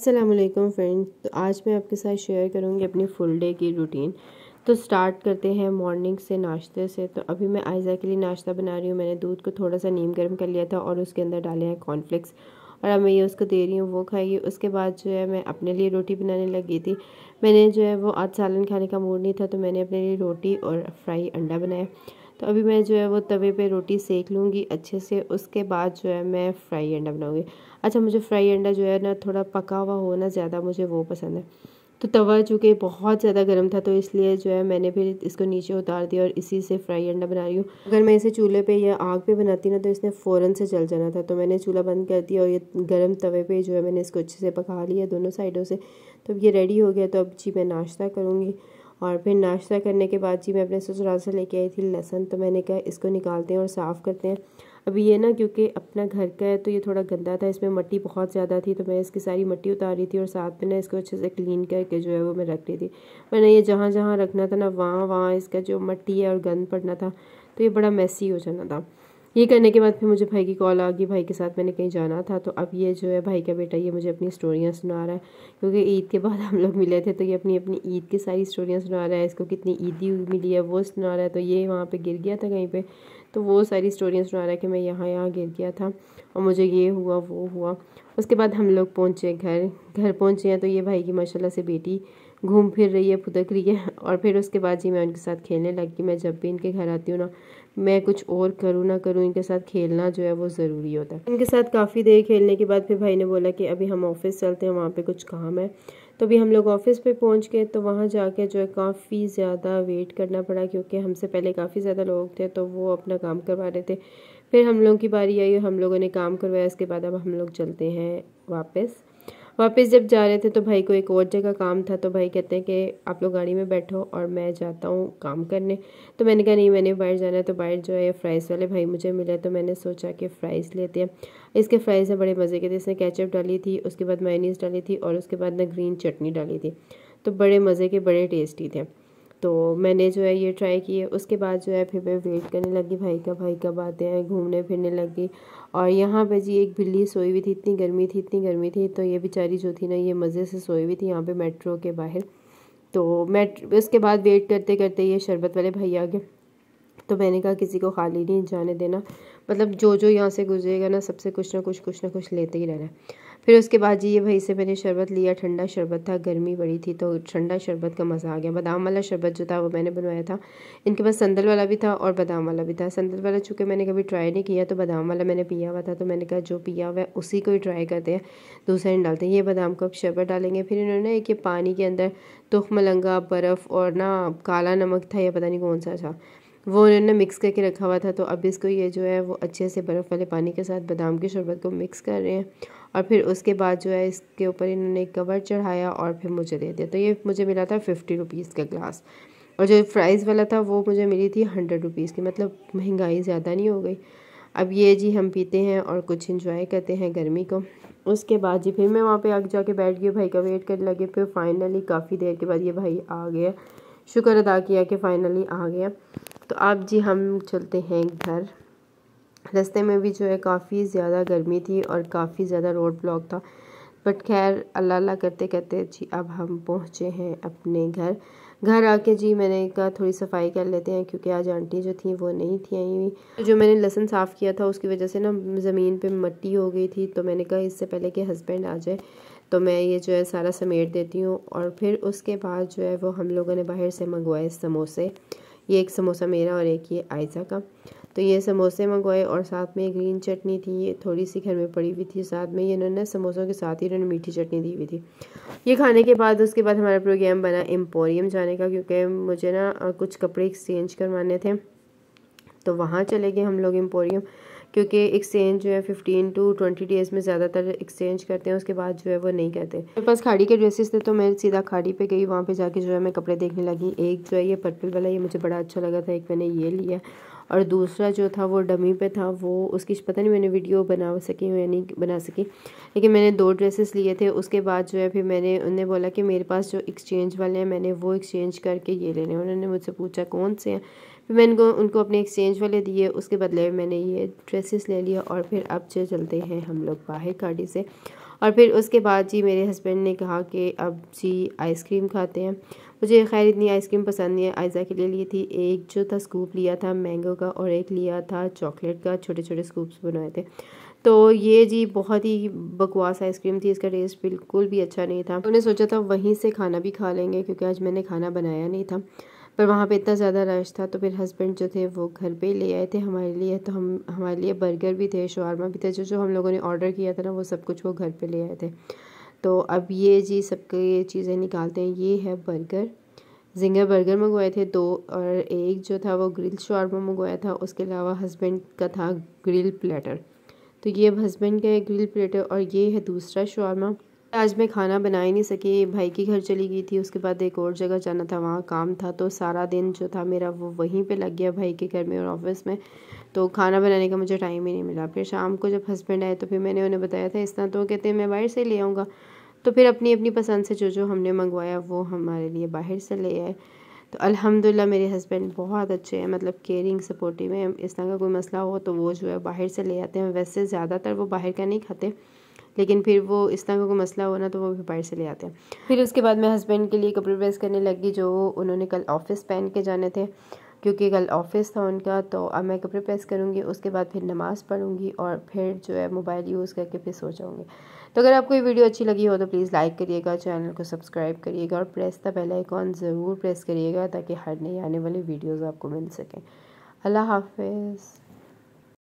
Aslam friend तो आज मैं आपके साथ शेयर करूँगी अपनी फुल डे की रूटीन तो स्टार्ट करते हैं मॉर्निंग से नाश्ते से तो अभी मैं आयज़ा के लिए नाश्ता बना रही हूँ मैंने दूध को थोड़ा सा नीम गर्म कर लिया था और उसके अंदर डाले हैं कॉर्नफ्लेक्स और अब मैं ये उसको दे रही हूँ वो खाएगी उसके बाद जो है मैं अपने लिए रोटी बनाने लगी थी मैंने जो है वो आज सालन खाने का मूड नहीं था तो मैंने अपने लिए रोटी और फ्राई अंडा बनाया तो अभी मैं जो है वो तवे पे रोटी सेक लूँगी अच्छे से उसके बाद जो है मैं फ्राई अंडा बनाऊँगी अच्छा मुझे फ्राई अंडा जो है ना थोड़ा पका हुआ हो ना ज़्यादा मुझे वो पसंद है तो तवा चूँकि बहुत ज़्यादा गर्म था तो इसलिए जो है मैंने फिर इसको नीचे उतार दिया और इसी से फ्राई अंडा बना रही हूँ अगर मैं इसे चूल्हे पे या आग पे बनाती ना तो इसने फ़ौरन से जल जाना था तो मैंने चूल्हा बंद कर दिया और ये गर्म तवे पे जो है मैंने इसको अच्छे से पका लिया दोनों साइडों से तो अब ये रेडी हो गया तो अब जी मैं नाश्ता करूँगी और फिर नाश्ता करने के बाद जी मैं अपने ससुराल से लेके आई थी लहसन तो मैंने कहा इसको निकालते हैं और साफ़ करते हैं अभी ये ना क्योंकि अपना घर का है तो ये थोड़ा गंदा था इसमें मट्टी बहुत ज़्यादा थी तो मैं इसकी सारी मट्टी उतार रही थी और साथ में ना इसको अच्छे से क्लीन करके जो है वो मैं रख रही थी मैंने ये जहाँ जहाँ रखना था ना वहाँ वहाँ इसका जो मट्टी है और गंद पड़ना था तो ये बड़ा मैसी हो जाना था ये करने के बाद फिर मुझे भाई की कॉल आ गई भाई के साथ मैंने कहीं जाना था तो अब ये जो है भाई का बेटा ये मुझे अपनी स्टोरियाँ सुना रहा है क्योंकि ईद के बाद हम लोग मिले थे तो ये अपनी अपनी ईद की सारी स्टोरियाँ सुना रहा है इसको कितनी ईदी मिली है वो सुना रहा है तो ये वहाँ पर गिर गया था कहीं पर तो वो सारी स्टोरियाँ सुना रहा है कि मैं यहाँ यहाँ गिर गया था और मुझे ये हुआ वो हुआ उसके बाद हम लोग पहुँचे घर घर पहुँचे हैं तो ये भाई की माशाला से बेटी घूम फिर रही है फुदक रही है और फिर उसके बाद जी मैं उनके साथ खेलने लग गई मैं जब भी इनके घर आती हूँ ना मैं कुछ और करूँ ना करूँ इनके साथ खेलना जो है वो ज़रूरी होता है इनके साथ काफ़ी देर खेलने के बाद फिर भाई ने बोला कि अभी हम ऑफ़िस चलते हैं वहाँ पे कुछ काम है तो अभी हम लोग ऑफ़िस पे पहुँच गए तो वहाँ जाके जो है काफ़ी ज़्यादा वेट करना पड़ा क्योंकि हमसे पहले काफ़ी ज़्यादा लोग थे तो वो अपना काम करवा रहे थे फिर हम लोगों की बारी आई हम लोगों ने काम करवाया इसके बाद अब हम लोग चलते हैं वापस वापस जब जा रहे थे तो भाई को एक और जगह काम था तो भाई कहते हैं कि आप लोग गाड़ी में बैठो और मैं जाता हूँ काम करने तो मैंने कहा नहीं मैंने बाहर जाना है तो बाहर जो है फ्राइज़ वाले भाई मुझे मिले तो मैंने सोचा कि फ़्राइज़ लेते हैं इसके फ़्राइज़ हैं बड़े मज़े के थे इसने कैचअप डाली थी उसके बाद मायनीस डाली थी और उसके बाद ना ग्रीन चटनी डाली थी तो बड़े मज़े के बड़े टेस्टी थे तो मैंने जो है ये ट्राई किए उसके बाद जो है फिर मैं वेट करने लगी भाई का भाई कब आते हैं घूमने फिरने लगी और यहाँ पे जी एक बिल्ली सोई हुई थी इतनी गर्मी थी इतनी गर्मी थी तो ये बेचारी जो थी ना ये मज़े से सोई हुई थी यहाँ पे मेट्रो के बाहर तो मेट उसके बाद वेट करते करते ये शरबत वाले भैया आ गए तो मैंने कहा किसी को खाली नहीं जाने देना मतलब जो जो यहाँ से गुजरेगा ना सबसे कुछ ना कुछ कुछ ना कुछ लेते ही रहना फिर उसके बाद जी ये भाई से मैंने शरबत लिया ठंडा शरबत था गर्मी बड़ी थी तो ठंडा शरबत का मज़ा आ गया बादाम वाला शरबत जो था वो मैंने बनवाया था इनके पास संदल वाला भी था और बादाम वाला भी था संदल वाला चूँकि मैंने कभी ट्राई नहीं किया तो बादाम वाला मैंने पिया हुआ था तो मैंने कहा जो पिया हुआ है उसी को ही ट्राई करते हैं दूसरा नहीं डालते हैं ये बादाम का शरबत डालेंगे फिर इन्होंने एक ये पानी के अंदर तुख मलंगा बर्फ़ और ना काला नमक था या पता नहीं कौन सा था वो उन्होंने मिक्स करके रखा हुआ था तो अब इसको ये जो है वो अच्छे से बर्फ़ वाले पानी के साथ बादाम के शरबत को मिक्स कर रहे हैं और फिर उसके बाद जो है इसके ऊपर इन्होंने एक कवर चढ़ाया और फिर मुझे दे दिया तो ये मुझे मिला था फिफ्टी रुपीज़ का ग्लास और जो फ्राइज़ वाला था वो मुझे मिली थी हंड्रेड रुपीज़ की मतलब महंगाई ज़्यादा नहीं हो गई अब ये जी हम पीते हैं और कुछ इंजॉय करते हैं गर्मी को उसके बाद जी फिर मैं वहाँ पे आगे जाके बैठ गई भाई का वेट करने लगे फिर फाइनली काफ़ी देर के बाद ये भाई आ गया शुक्र अदा किया कि फ़ाइनली आ गया तो आप जी हम चलते हैं घर रास्ते में भी जो है काफ़ी ज़्यादा गर्मी थी और काफ़ी ज़्यादा रोड ब्लॉक था बट खैर अल्लाह अल्लाह करते करते जी अब हम पहुँचे हैं अपने घर घर आके जी मैंने कहा थोड़ी सफाई कर लेते हैं क्योंकि आज आंटी जो थी वो नहीं थी आई हुई जो मैंने लहसन साफ़ किया था उसकी वजह से ना ज़मीन पे मट्टी हो गई थी तो मैंने कहा इससे पहले कि हस्बैंड आ जाए तो मैं ये जो है सारा समेट देती हूँ और फिर उसके बाद जो है वो हम लोगों ने बाहर से मंगवाए समोसे ये एक समोसा मेरा और एक ये आयसा का तो ये समोसे मंगवाए और साथ में ग्रीन चटनी थी ये थोड़ी सी घर में पड़ी हुई थी साथ में ये इन्होंने समोसों के साथ ही इन्होंने मीठी चटनी दी हुई थी ये खाने के बाद उसके बाद हमारा प्रोग्राम बना एम्पोरियम जाने का क्योंकि मुझे ना कुछ कपड़े एक्सचेंज करवाने थे तो वहाँ चले गए हम लोग एम्पोरियम क्योंकि एक्सचेंज जो है फिफ्टीन टू ट्वेंटी डेज़ में ज़्यादातर एक्सचेंज करते हैं उसके बाद जो है वो नहीं करते मेरे पास खाड़ी के ड्रेसेस थे तो मैं सीधा खाड़ी पे गई वहाँ पे जाके जो है मैं कपड़े देखने लगी एक जो है ये पर्पल वाला ये मुझे बड़ा अच्छा लगा था एक मैंने ये लिया और दूसरा जो था वो डमी पे था वो उसकी पता नहीं मैंने वीडियो बना सकी या नहीं बना सकी लेकिन मैंने दो ड्रेसेस लिए थे उसके बाद जो है फिर मैंने उन्हें बोला कि मेरे पास जो एक्सचेंज वाले हैं मैंने वो एक्सचेंज करके ये लेने उन्होंने मुझसे पूछा कौन से हैं फिर मैंने को उनको अपने एक्सचेंज वाले दिए उसके बदले में मैंने ये ड्रेसेस ले लिया और फिर अब जो चलते हैं हम लोग बाहर गाड़ी से और फिर उसके बाद जी मेरे हस्बैंड ने कहा कि अब जी आइसक्रीम खाते हैं मुझे खैर इतनी आइसक्रीम पसंद नहीं है आयजा के लिए ली थी एक जो था स्कूप लिया था मैंगो का और एक लिया था चॉकलेट का छोटे छोटे स्कूप्स बनाए थे तो ये जी बहुत ही बकवास आइसक्रीम थी इसका टेस्ट बिल्कुल भी अच्छा नहीं था उन्हें सोचा था वहीं से खाना भी खा लेंगे क्योंकि आज मैंने खाना बनाया नहीं था पर वहाँ पे इतना ज़्यादा रश था तो फिर हस्बैंड जो थे वो घर पे ले आए थे हमारे लिए तो हम हमारे लिए बर्गर भी थे शवारमा भी थे जो जो हम लोगों ने ऑर्डर किया था ना वो सब कुछ वो घर पे ले आए थे तो अब ये जी सबके ये चीज़ें निकालते हैं ये है बर्गर जिंगर बर्गर मंगवाए थे दो और एक जो था वो ग्रिल शॉर्मा मंगवाया था उसके अलावा हस्बैंड का था ग्रिल प्लेटर तो ये अब हस्बैंड का है ग्रिल प्लेटर और ये है दूसरा शॉर्मा आज मैं खाना बना ही नहीं सकी भाई के घर चली गई थी उसके बाद एक और जगह जाना था वहाँ काम था तो सारा दिन जो था मेरा वो वहीं पे लग गया भाई के घर में और ऑफिस में तो खाना बनाने का मुझे टाइम ही नहीं मिला फिर शाम को जब हस्बैंड आए तो फिर मैंने उन्हें बताया था इस तरह तो कहते हैं मैं बाहर से ले आऊँगा तो फिर अपनी अपनी पसंद से जो जो हमने मंगवाया वो हमारे लिए बाहर से ले आए तो अलहमदिल्ला मेरे हस्बैंड बहुत अच्छे हैं मतलब केयरिंग सपोर्टिव हैं इस तरह का कोई मसला हो तो वो जो है बाहर से ले आते हैं वैसे ज़्यादातर वो बाहर का नहीं खाते लेकिन फिर वो इस तरह का मसला होना तो वो भी बाहर से ले आते हैं फिर उसके बाद मैं हस्बैंड के लिए कपड़े प्रेस करने लगी जो उन्होंने कल ऑफ़िस पहन के जाने थे क्योंकि कल ऑफ़िस था उनका तो अब मैं कपड़े प्रेस करूँगी उसके बाद फिर नमाज़ पढ़ूँगी और फिर जो है मोबाइल यूज़ करके फिर सो जाऊँगी तो अगर आपको ये वीडियो अच्छी लगी हो तो प्लीज़ लाइक करिएगा चैनल को सब्सक्राइब करिएगा और प्रेस का बेल आइकॉन ज़रूर प्रेस करिएगा ताकि हर नई आने वाली वीडियोज़ आपको मिल सकें अल्लाह हाफिज़